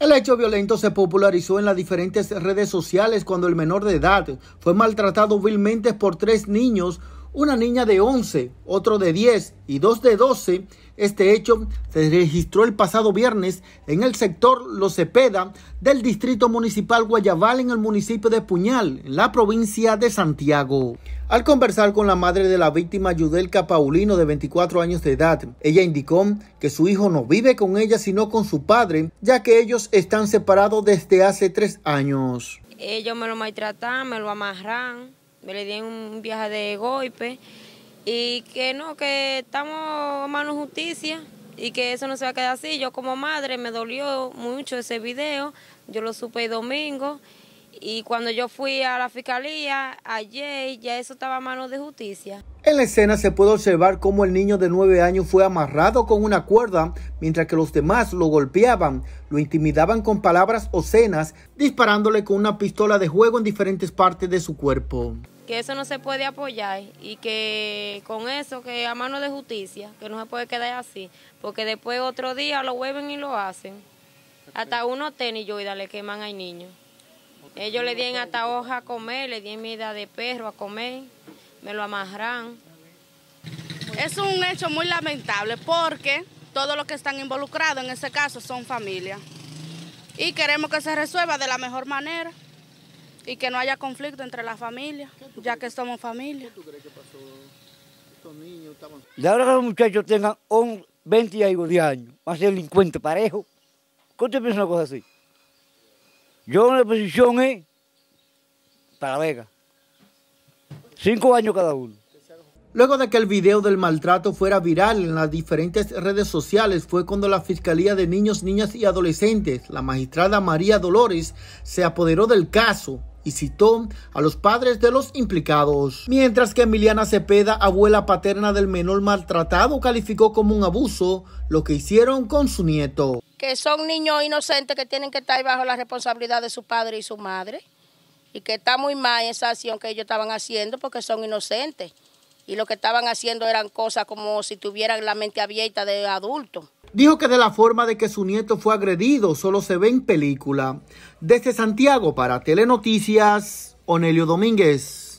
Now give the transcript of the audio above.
El hecho violento se popularizó en las diferentes redes sociales cuando el menor de edad fue maltratado vilmente por tres niños una niña de 11, otro de 10 y dos de 12. Este hecho se registró el pasado viernes en el sector Los Cepeda del Distrito Municipal Guayabal en el municipio de Puñal, en la provincia de Santiago. Al conversar con la madre de la víctima, Yudelka Paulino, de 24 años de edad, ella indicó que su hijo no vive con ella sino con su padre, ya que ellos están separados desde hace tres años. Ellos me lo maltratan, me lo amarran me le di un viaje de golpe y que no, que estamos a manos justicia y que eso no se va a quedar así. Yo como madre me dolió mucho ese video, yo lo supe el domingo y cuando yo fui a la fiscalía ayer ya eso estaba a manos de justicia. En la escena se puede observar cómo el niño de 9 años fue amarrado con una cuerda mientras que los demás lo golpeaban, lo intimidaban con palabras o cenas disparándole con una pistola de juego en diferentes partes de su cuerpo que eso no se puede apoyar y que con eso, que a mano de justicia, que no se puede quedar así, porque después otro día lo vuelven y lo hacen. Hasta uno tenis yo le queman al niño. Ellos le dieron hasta hoja a comer, le dieron mida de perro a comer, me lo amarran. Es un hecho muy lamentable porque todos los que están involucrados en ese caso son familias. Y queremos que se resuelva de la mejor manera. Y que no haya conflicto entre las familias... ya que somos familia. ¿Qué tú crees De ahora que los muchachos tengan ...un 20 y algo de años, ...va a ser delincuente parejo... ¿Qué usted piensa una cosa así? Yo en la posición es para Vega. Cinco años cada uno. Luego de que el video del maltrato fuera viral en las diferentes redes sociales fue cuando la Fiscalía de Niños, Niñas y Adolescentes, la magistrada María Dolores, se apoderó del caso y citó a los padres de los implicados. Mientras que Emiliana Cepeda, abuela paterna del menor maltratado, calificó como un abuso lo que hicieron con su nieto. Que son niños inocentes que tienen que estar bajo la responsabilidad de su padre y su madre y que está muy mal esa acción que ellos estaban haciendo porque son inocentes y lo que estaban haciendo eran cosas como si tuvieran la mente abierta de adultos. Dijo que de la forma de que su nieto fue agredido solo se ve en película. Desde Santiago para Telenoticias, Onelio Domínguez.